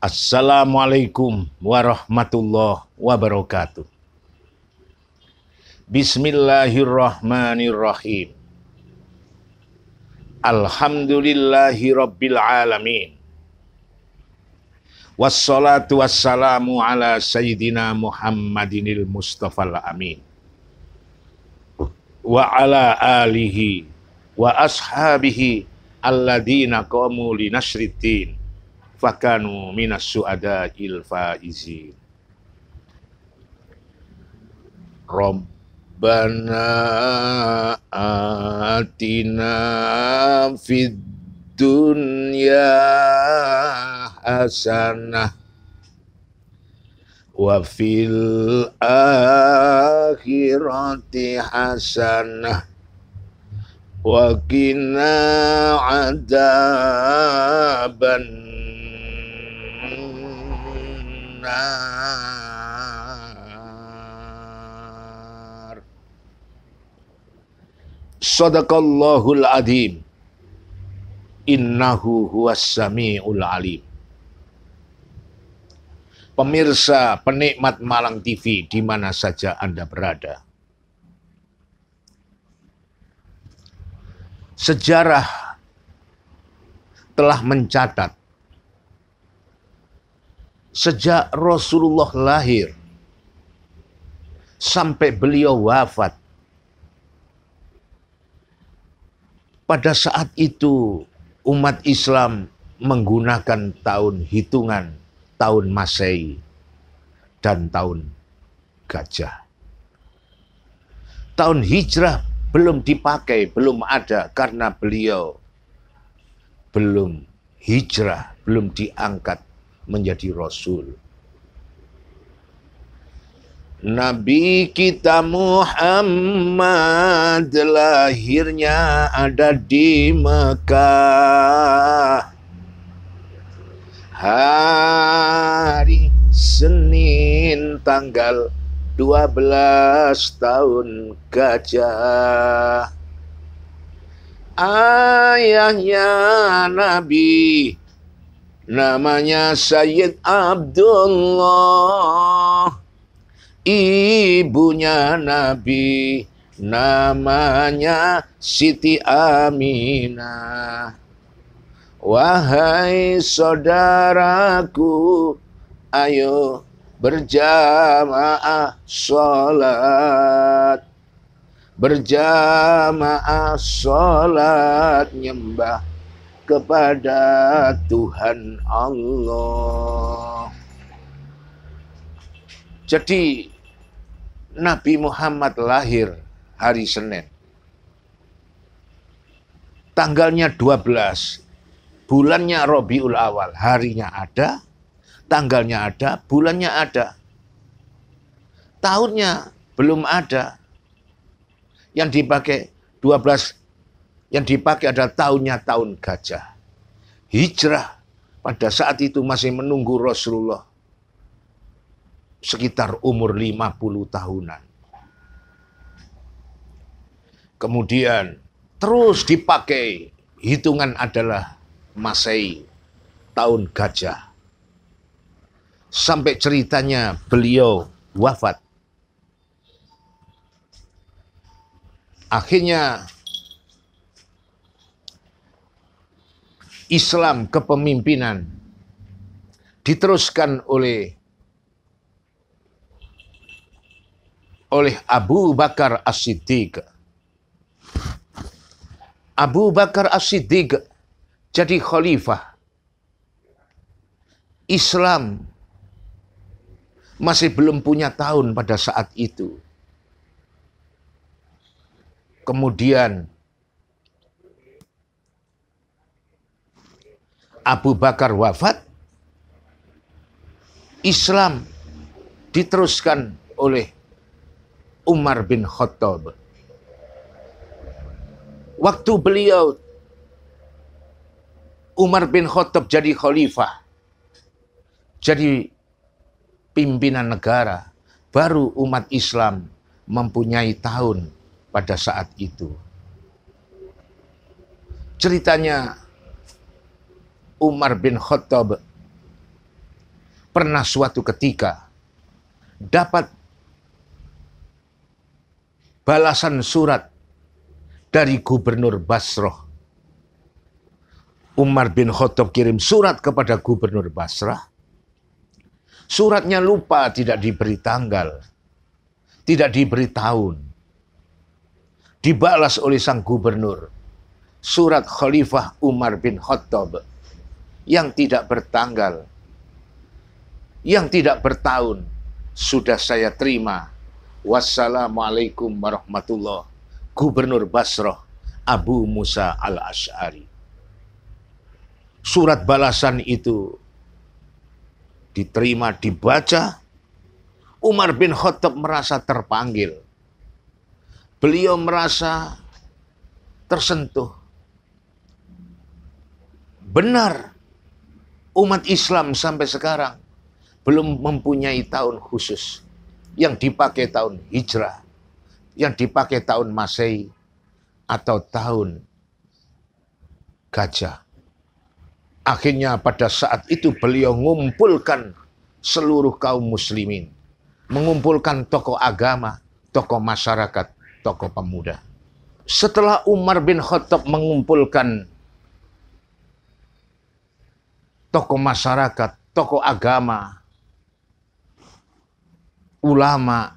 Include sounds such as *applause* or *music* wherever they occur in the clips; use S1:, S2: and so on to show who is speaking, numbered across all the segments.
S1: Assalamualaikum warahmatullahi wabarakatuh. Bismillahirrahmanirrahim. Alhamdulillahi rabbil alamin. Wassalatu wassalamu ala sayyidina Muhammadinil Mustafa amin. Wa ala alihi wa ashabihi alladina qamu linashritin fakanu minas suada il faizin Rabbana atina fid dunya hasanah wa fil akhirati hasanah wa qina adaban النار صدق الله العظيم إنه هو السميع العليم Pemirsa penikmat Malang TV di mana saja Anda berada. Sejarah telah mencatat sejak Rasulullah lahir sampai beliau wafat. Pada saat itu umat Islam menggunakan tahun hitungan tahun Masehi dan tahun gajah. Tahun hijrah belum dipakai, belum ada karena beliau belum hijrah, belum diangkat menjadi rasul. Nabi kita Muhammad lahirnya ada di Mekah. Hari Senin tanggal 12 tahun gajah. Ayahnya Nabi Namanya Sayyid Abdullah Ibunya Nabi Namanya Siti Aminah Wahai saudaraku Ayo berjamaah sholat Berjamaah sholat nyembah kepada Tuhan Allah. Jadi Nabi Muhammad lahir hari Senin. Tanggalnya 12, bulannya Robiul Awal, harinya ada, tanggalnya ada, bulannya ada. Tahunnya belum ada. Yang dipakai 12 yang dipakai adalah tahunnya tahun gajah. Hijrah pada saat itu masih menunggu Rasulullah sekitar umur 50 tahunan. Kemudian terus dipakai hitungan adalah Masehi, tahun gajah. Sampai ceritanya beliau wafat. Akhirnya Islam kepemimpinan diteruskan oleh oleh Abu Bakar As-Siddiq. Abu Bakar As-Siddiq jadi khalifah. Islam masih belum punya tahun pada saat itu. Kemudian Abu Bakar wafat, Islam diteruskan oleh Umar bin Khattab. Waktu beliau Umar bin Khattab jadi khalifah, jadi pimpinan negara, baru umat Islam mempunyai tahun pada saat itu. Ceritanya Umar bin Khattab pernah suatu ketika dapat balasan surat dari Gubernur Basrah. Umar bin Khattab kirim surat kepada Gubernur Basrah. Suratnya lupa tidak diberi tanggal, tidak diberi tahun. Dibalas oleh sang gubernur. Surat Khalifah Umar bin Khattab yang tidak bertanggal, yang tidak bertahun, sudah saya terima. Wassalamualaikum warahmatullahi Gubernur Basroh Abu Musa al-Ash'ari. Surat balasan itu diterima, dibaca. Umar bin Khattab merasa terpanggil. Beliau merasa tersentuh. Benar, umat Islam sampai sekarang belum mempunyai tahun khusus yang dipakai tahun hijrah, yang dipakai tahun masehi atau tahun gajah. Akhirnya pada saat itu beliau mengumpulkan seluruh kaum muslimin, mengumpulkan tokoh agama, tokoh masyarakat, tokoh pemuda. Setelah Umar bin Khattab mengumpulkan tokoh masyarakat, tokoh agama, ulama,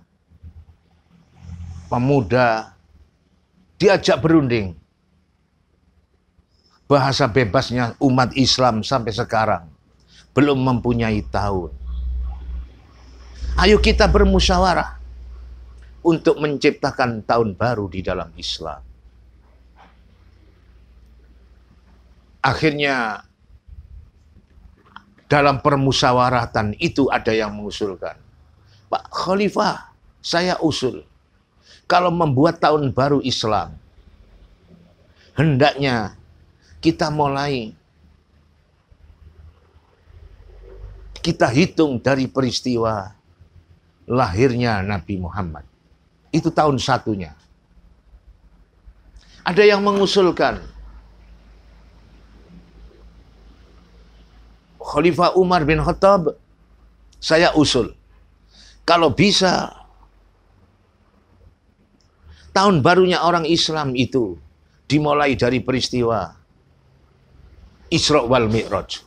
S1: pemuda, diajak berunding. Bahasa bebasnya umat Islam sampai sekarang belum mempunyai tahun. Ayo kita bermusyawarah untuk menciptakan tahun baru di dalam Islam. Akhirnya dalam permusawaratan itu ada yang mengusulkan, Pak Khalifah, saya usul, kalau membuat tahun baru Islam, hendaknya kita mulai kita hitung dari peristiwa lahirnya Nabi Muhammad. Itu tahun satunya. Ada yang mengusulkan Khalifah Umar bin Khattab, saya usul. Kalau bisa, tahun barunya orang Islam itu dimulai dari peristiwa Isra wal Mi'raj.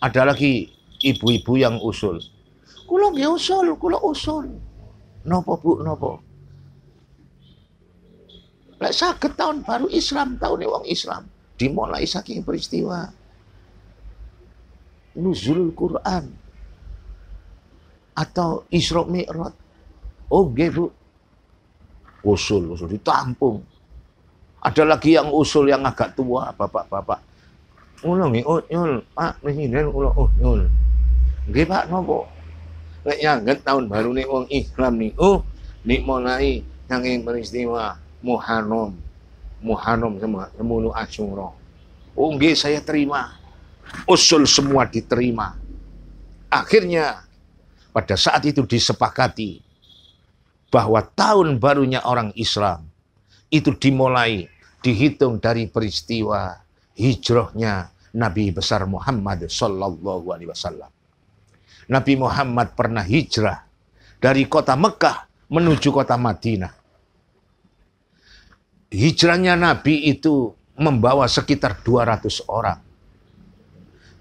S1: Ada lagi ibu-ibu yang usul. Kulo nggih usul, kulo usul. Nopo Bu, nopo? Lek saged tahun baru Islam, tahun wong Islam dimulai saking peristiwa nuzul Quran atau Isra Mi'raj. Oke, oh, Bu. Usul, usul ditampung. Ada lagi yang usul yang agak tua, Bapak-bapak. Ulangi, oh, nyul, Pak Presiden, ulang, oh, nyul. Pak, nopo? Nek nyangget tahun baru nih uang Islam nih. Oh, nih mulai nanging peristiwa Muharram. Muharram semua, semulu Asyura. Oh, nggih, saya terima usul semua diterima. Akhirnya pada saat itu disepakati bahwa tahun barunya orang Islam itu dimulai dihitung dari peristiwa hijrahnya Nabi besar Muhammad Sallallahu Alaihi Wasallam. Nabi Muhammad pernah hijrah dari kota Mekah menuju kota Madinah. Hijrahnya Nabi itu membawa sekitar 200 orang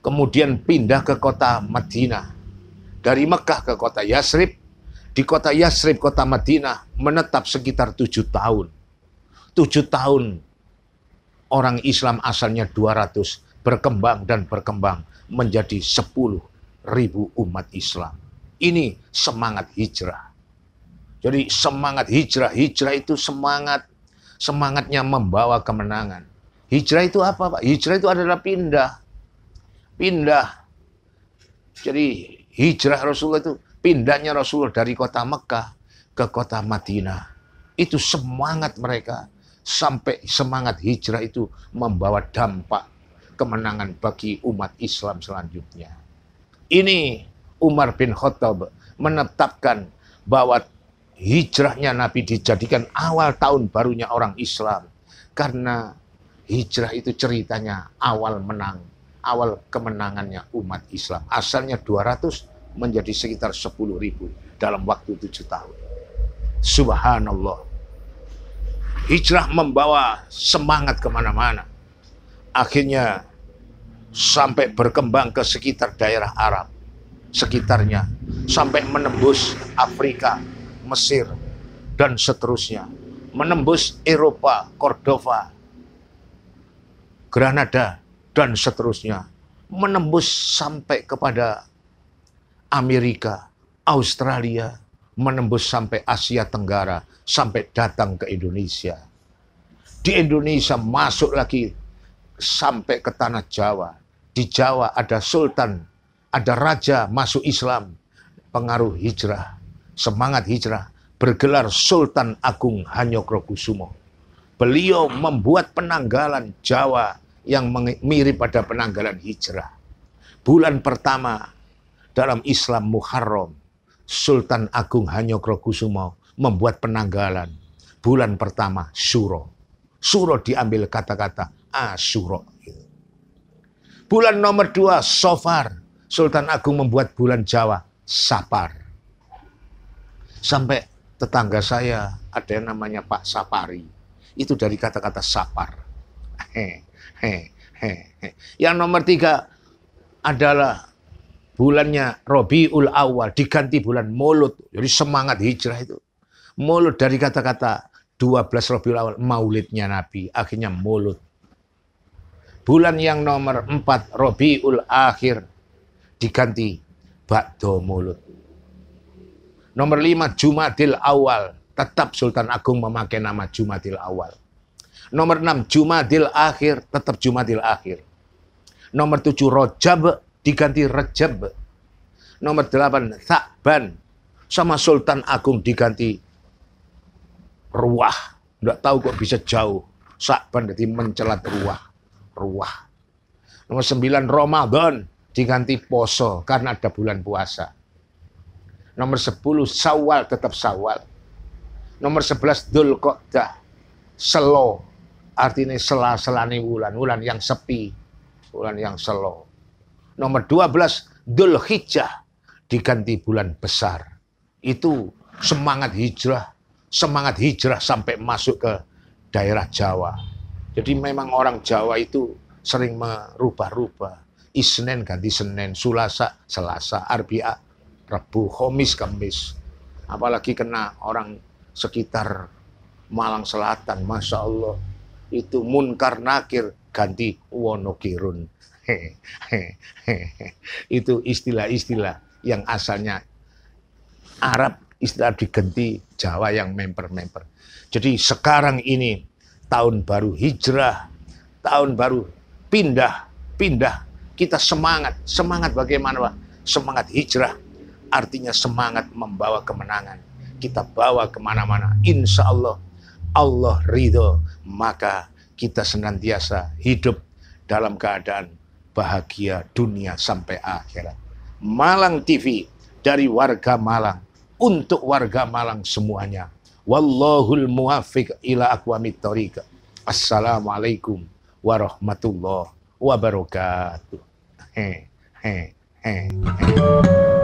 S1: kemudian pindah ke kota Madinah. Dari Mekah ke kota Yasrib, di kota Yasrib, kota Madinah, menetap sekitar tujuh tahun. Tujuh tahun orang Islam asalnya 200 berkembang dan berkembang menjadi 10 ribu umat Islam. Ini semangat hijrah. Jadi semangat hijrah, hijrah itu semangat semangatnya membawa kemenangan. Hijrah itu apa, Pak? Hijrah itu adalah pindah pindah. Jadi hijrah Rasulullah itu pindahnya Rasulullah dari kota Mekah ke kota Madinah. Itu semangat mereka sampai semangat hijrah itu membawa dampak kemenangan bagi umat Islam selanjutnya. Ini Umar bin Khattab menetapkan bahwa hijrahnya Nabi dijadikan awal tahun barunya orang Islam karena hijrah itu ceritanya awal menang awal kemenangannya umat Islam. Asalnya 200 menjadi sekitar 10 ribu dalam waktu tujuh tahun. Subhanallah. Hijrah membawa semangat kemana-mana. Akhirnya sampai berkembang ke sekitar daerah Arab, sekitarnya, sampai menembus Afrika, Mesir, dan seterusnya, menembus Eropa, Cordova, Granada, dan seterusnya. Menembus sampai kepada Amerika, Australia, menembus sampai Asia Tenggara, sampai datang ke Indonesia. Di Indonesia masuk lagi sampai ke tanah Jawa. Di Jawa ada sultan, ada raja masuk Islam, pengaruh hijrah, semangat hijrah, bergelar Sultan Agung Hanyokrokusumo. Beliau membuat penanggalan Jawa yang mirip pada penanggalan hijrah. Bulan pertama dalam Islam Muharram, Sultan Agung Hanyokrokusumo membuat penanggalan bulan pertama Suro. Suro diambil kata-kata Asuro. Bulan nomor dua Sofar, Sultan Agung membuat bulan Jawa Sapar. Sampai tetangga saya ada yang namanya Pak Sapari. Itu dari kata-kata Sapar. Hehehe yang nomor tiga adalah bulannya Robiul Awal diganti bulan Mulut. Jadi semangat hijrah itu. Mulut dari kata-kata 12 Robiul Awal maulidnya Nabi, akhirnya Mulut. Bulan yang nomor empat Robiul Akhir diganti Bakdo Mulut. Nomor lima Jumadil Awal, tetap Sultan Agung memakai nama Jumadil Awal. Nomor 6 Jumadil Akhir tetap Jumadil Akhir. Nomor 7 Rojab diganti Rejab. Nomor 8 Sa'ban sama Sultan Agung diganti Ruah. Enggak tahu kok bisa jauh. Sakban jadi mencelat ruah. Ruah. Nomor 9 Ramadan diganti poso karena ada bulan puasa. Nomor sepuluh Sawal tetap Sawal. Nomor 11 Dzulqa'dah. Selo artinya sela selani bulan-bulan yang sepi, bulan yang selo. Nomor 12 dul Hijjah diganti bulan besar. Itu semangat hijrah, semangat hijrah sampai masuk ke daerah Jawa. Jadi memang orang Jawa itu sering merubah-rubah. Isnen ganti Senin, Sulasa, Selasa, Arbia, Rabu, Homis, Kamis. Apalagi kena orang sekitar Malang Selatan, Masya Allah itu munkar nakir ganti wonogirun. *laughs* itu istilah-istilah yang asalnya Arab istilah diganti Jawa yang memper-memper. Jadi sekarang ini tahun baru hijrah, tahun baru pindah, pindah. Kita semangat, semangat bagaimana Pak? Semangat hijrah, artinya semangat membawa kemenangan. Kita bawa kemana-mana. Insya Allah, Allah ridho maka kita senantiasa hidup dalam keadaan bahagia dunia sampai akhirat. Malang TV dari warga Malang untuk warga Malang semuanya. Wallahul muwaffiq ila aqwamit thoriq. Assalamualaikum warahmatullahi wabarakatuh. He, he, he, he.